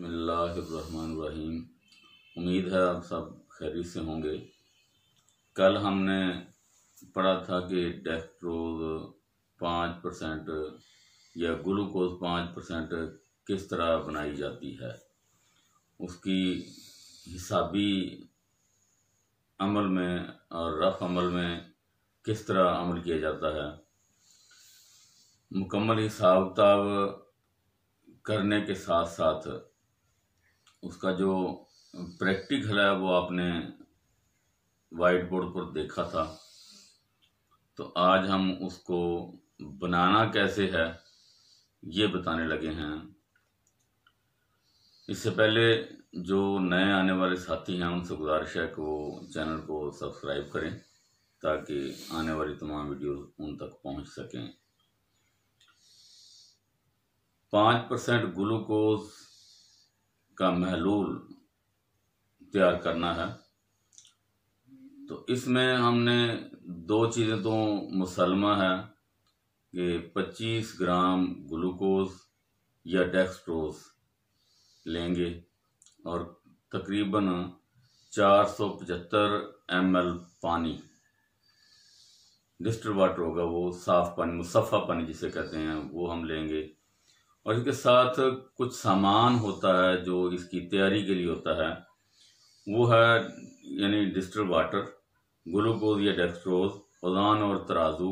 बसमीम उम्मीद है आप सब खैरी से होंगे कल हमने पढ़ा था कि डेक्ट्रोज पाँच परसेंट या ग्लूकोज पाँच परसेंट किस तरह बनाई जाती है उसकी हिसाबी अमल में और रफ अमल में किस तरह अमल किया जाता है मुकम्मल हिसाब किताब करने के साथ साथ उसका जो प्रैक्टिकल है वो आपने वाइट बोर्ड पर देखा था तो आज हम उसको बनाना कैसे है ये बताने लगे हैं इससे पहले जो नए आने वाले साथी हैं उनसे गुजारिश है कि वो चैनल को सब्सक्राइब करें ताकि आने वाली तमाम वीडियोस उन तक पहुंच सकें पाँच परसेंट ग्लूकोज़ का महलूल तैयार करना है तो इसमें हमने दो चीज़ें तो मुसलमा है कि 25 ग्राम ग्लूकोज या डेक्सट्रोज लेंगे और तकरीबन 475 एल पानी डिस्टर वाटर होगा वो साफ़ पानी मुसफ़ा पानी जिसे कहते हैं वो हम लेंगे और इसके साथ कुछ सामान होता है जो इसकी तैयारी के लिए होता है वो है यानी डिस्टल वाटर ग्लूकोज या डेक्सट्रोज उदान और तराजू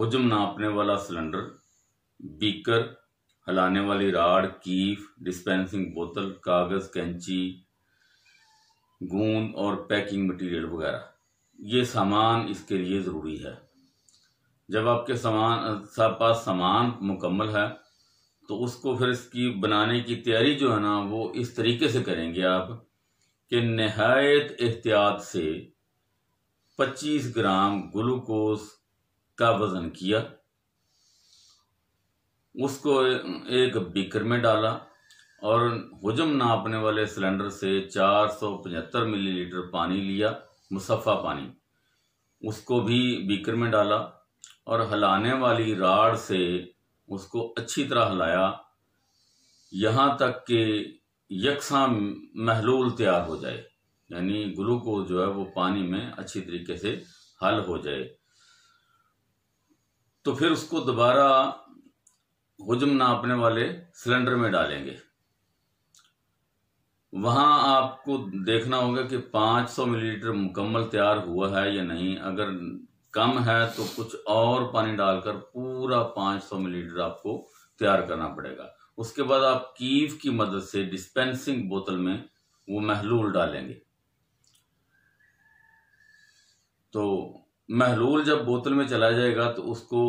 हजम नापने वाला सिलेंडर बीकर हलाने वाली राड कीफ डिस्पेंसिंग बोतल कागज़ कैंची गूंद और पैकिंग मटेरियल वगैरह ये सामान इसके लिए ज़रूरी है जब आपके सामान सब पास सामान मुकम्मल है तो उसको फिर इसकी बनाने की तैयारी जो है ना वो इस तरीके से करेंगे आप कि नहायत एहतियात से 25 ग्राम ग्लूकोज का वज़न किया उसको एक बीकर में डाला और हजम नापने वाले सिलेंडर से 475 मिलीलीटर पानी लिया मुसफ़ा पानी उसको भी बीकर में डाला और हलाने वाली राड से उसको अच्छी तरह हिलाया यहाँ तक कि यकसा महलूल तैयार हो जाए यानी ग्लूकोज जो है वो पानी में अच्छी तरीके से हल हो जाए तो फिर उसको दोबारा हजम नापने वाले सिलेंडर में डालेंगे वहां आपको देखना होगा कि 500 मिलीलीटर मुकम्मल तैयार हुआ है या नहीं अगर कम है तो कुछ और पानी डालकर पूरा 500 मिलीलीटर आपको तैयार करना पड़ेगा उसके बाद आप कीव की मदद से डिस्पेंसिंग बोतल में वो महलूल डालेंगे तो महलूल जब बोतल में चला जाएगा तो उसको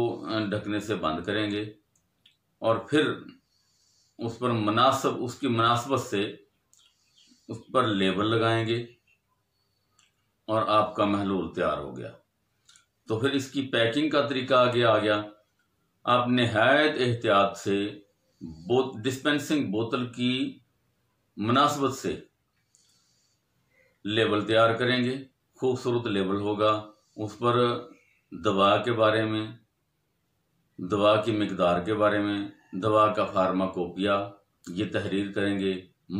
ढकने से बंद करेंगे और फिर उस पर मुनासब उसकी मुनासबत से उस पर लेबल लगाएंगे और आपका महलूल तैयार हो गया तो फिर इसकी पैकिंग का तरीका आगे आ गया आप नहायत एहतियात से बो डिस्पेंसिंग बोतल की मुनासबत से लेबल तैयार करेंगे खूबसूरत लेबल होगा उस पर दवा के बारे में दवा की मकदार के बारे में दवा का फार्माकोपिया ये तहरीर करेंगे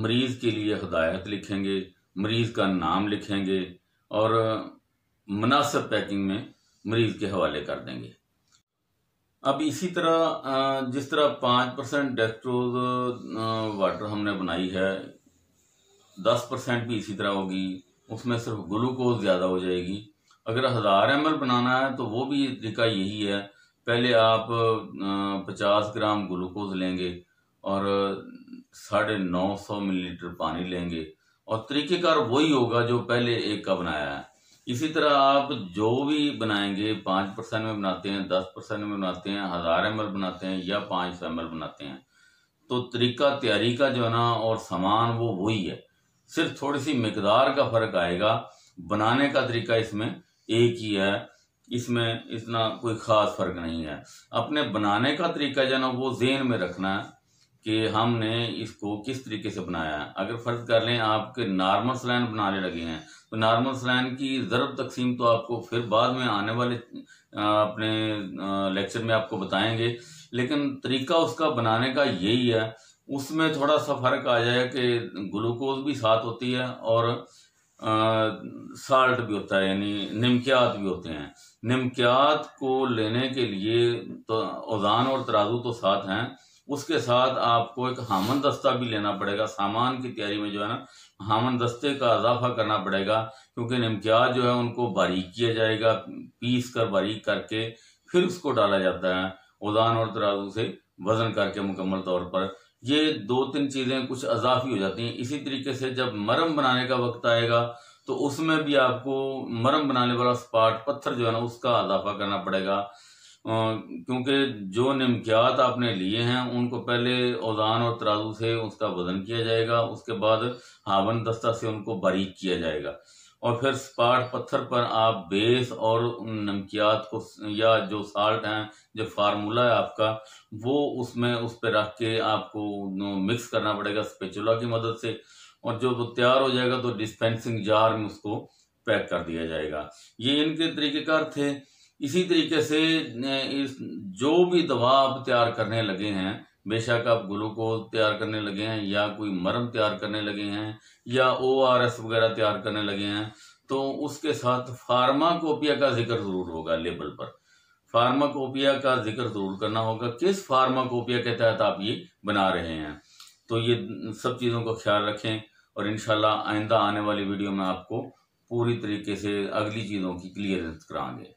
मरीज़ के लिए हदायत लिखेंगे मरीज़ का नाम लिखेंगे और मुनासब पैकिंग में मरीज के हवाले कर देंगे अब इसी तरह जिस तरह पाँच परसेंट डेस्ट्रोज वाटर हमने बनाई है दस परसेंट भी इसी तरह होगी उसमें सिर्फ ग्लूकोज ज़्यादा हो जाएगी अगर हज़ार एम बनाना है तो वो भी तरीका यही है पहले आप पचास ग्राम ग्लूकोज लेंगे और साढ़े नौ सौ मिलीलीटर पानी लेंगे और तरीक़ेकार वही होगा जो पहले एक का बनाया है इसी तरह आप जो भी बनाएंगे पाँच परसेंट में बनाते हैं दस परसेंट में बनाते हैं हज़ार एम बनाते हैं या पाँच सौ एम बनाते हैं तो तरीका तैयारी का जो है ना और सामान वो वही है सिर्फ थोड़ी सी मकदार का फ़र्क आएगा बनाने का तरीका इसमें एक ही है इसमें इतना कोई ख़ास फ़र्क नहीं है अपने बनाने का तरीका जो है ना वो जेन में रखना है कि हमने इसको किस तरीके से बनाया है अगर फ़र्ज कर लें आपके नॉर्मल स्लैन बनाने लगे हैं तो नॉर्मल स्लैन की ज़रब तकसीम तो आपको फिर बाद में आने वाले अपने लेक्चर में आपको बताएंगे लेकिन तरीका उसका बनाने का यही है उसमें थोड़ा सा फ़र्क आ जाए कि ग्लूकोज भी साथ होती है और आ, साल्ट भी होता है यानी निमकियात भी होते हैं निमकियात को लेने के लिए तो औजान और तराजू तो साथ हैं उसके साथ आपको एक हामन दस्ता भी लेना पड़ेगा सामान की तैयारी में जो है ना हामन दस्ते का इजाफा करना पड़ेगा क्योंकि नमकियात जो है उनको बारीक किया जाएगा पीस कर बारीक करके फिर उसको डाला जाता है उदान और तराजू से वजन करके मुकम्मल तौर पर ये दो तीन चीज़ें कुछ अजाफी हो जाती हैं इसी तरीके से जब मरम बनाने का वक्त आएगा तो उसमें भी आपको मरम बनाने वाला स्पाट पत्थर जो है ना उसका अजाफा करना पड़ेगा क्योंकि जो नमकियात आपने लिए हैं उनको पहले औजान और तराजू से उसका वजन किया जाएगा उसके बाद हावन दस्ता से उनको बारीक किया जाएगा और फिर स्पाट पत्थर पर आप बेस और नमकियात को या जो साल्ट हैं जो फार्मूला है आपका वो उसमें उस पर रख के आपको मिक्स करना पड़ेगा स्पेचुला की मदद से और जो तैयार हो जाएगा तो डिस्पेंसिंग जार में उसको पैक कर दिया जाएगा ये इनके तरीक़ेकार थे इसी तरीके से इस जो भी दवा आप तैयार करने लगे हैं बेशक आप ग्लूकोज तैयार करने लगे हैं या कोई मरम तैयार करने लगे हैं या ओ आर एस वगैरह तैयार करने लगे हैं तो उसके साथ फार्माकोपिया का जिक्र जरूर होगा लेबल पर फार्माकोपिया का जिक्र जरूर करना होगा किस फार्माकोपिया के तहत आप ये बना रहे हैं तो ये सब चीज़ों का ख्याल रखें और इनशाला आइंदा आने वाली वीडियो में आपको पूरी तरीके से अगली चीज़ों की क्लियरेंस कराएंगे